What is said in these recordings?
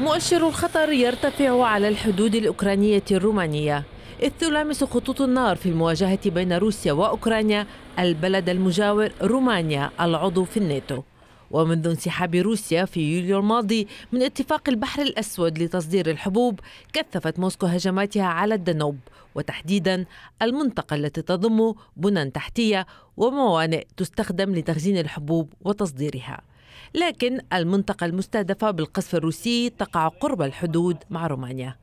مؤشر الخطر يرتفع على الحدود الأوكرانية الرومانية إذ تلامس خطوط النار في المواجهة بين روسيا وأوكرانيا البلد المجاور رومانيا العضو في الناتو ومنذ انسحاب روسيا في يوليو الماضي من اتفاق البحر الأسود لتصدير الحبوب كثفت موسكو هجماتها على الدنوب وتحديدا المنطقة التي تضم بنى تحتية وموانئ تستخدم لتخزين الحبوب وتصديرها لكن المنطقة المستهدفة بالقصف الروسي تقع قرب الحدود مع رومانيا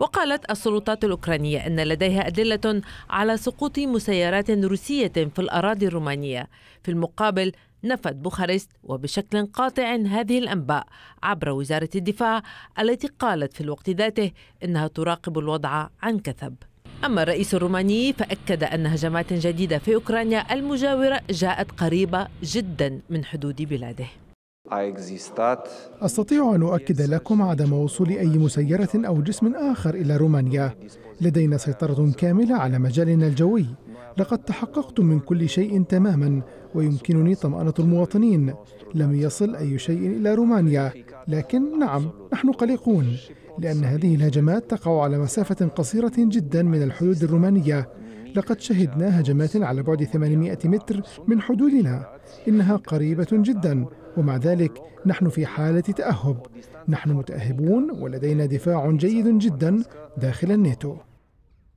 وقالت السلطات الأوكرانية أن لديها أدلة على سقوط مسيرات روسية في الأراضي الرومانية في المقابل نفت بوخارست وبشكل قاطع هذه الأنباء عبر وزارة الدفاع التي قالت في الوقت ذاته أنها تراقب الوضع عن كثب أما الرئيس الروماني فأكد أن هجمات جديدة في أوكرانيا المجاورة جاءت قريبة جدا من حدود بلاده أستطيع أن أؤكد لكم عدم وصول أي مسيرة أو جسم آخر إلى رومانيا لدينا سيطرة كاملة على مجالنا الجوي لقد تحققت من كل شيء تماما ويمكنني طمأنة المواطنين لم يصل أي شيء إلى رومانيا لكن نعم نحن قلقون لأن هذه الهجمات تقع على مسافة قصيرة جدا من الحدود الرومانية لقد شهدنا هجمات على بعد 800 متر من حدودنا إنها قريبة جدا ومع ذلك نحن في حالة تأهب نحن متأهبون ولدينا دفاع جيد جدا داخل الناتو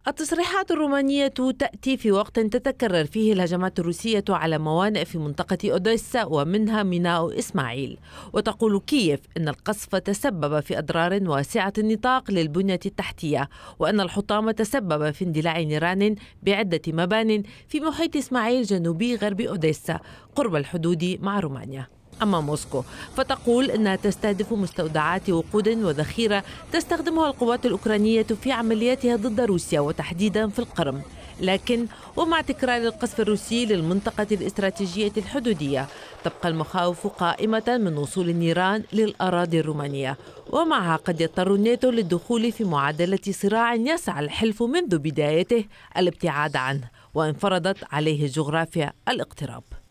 التصريحات الرومانية تأتي في وقت تتكرر فيه الهجمات الروسية على موانئ في منطقة أوديسا ومنها ميناء إسماعيل وتقول كييف أن القصف تسبب في أضرار واسعة النطاق للبنية التحتية وأن الحطام تسبب في اندلاع نيران بعدة مبان في محيط إسماعيل جنوبي غرب أوديسا قرب الحدود مع رومانيا أمام موسكو فتقول أنها تستهدف مستودعات وقود وذخيرة تستخدمها القوات الأوكرانية في عملياتها ضد روسيا وتحديدا في القرم لكن ومع تكرار القصف الروسي للمنطقة الاستراتيجية الحدودية تبقى المخاوف قائمة من وصول النيران للأراضي الرومانية ومعها قد يضطر الناتو للدخول في معادلة صراع يسعى الحلف منذ بدايته الابتعاد عنه وانفرضت عليه الجغرافيا الاقتراب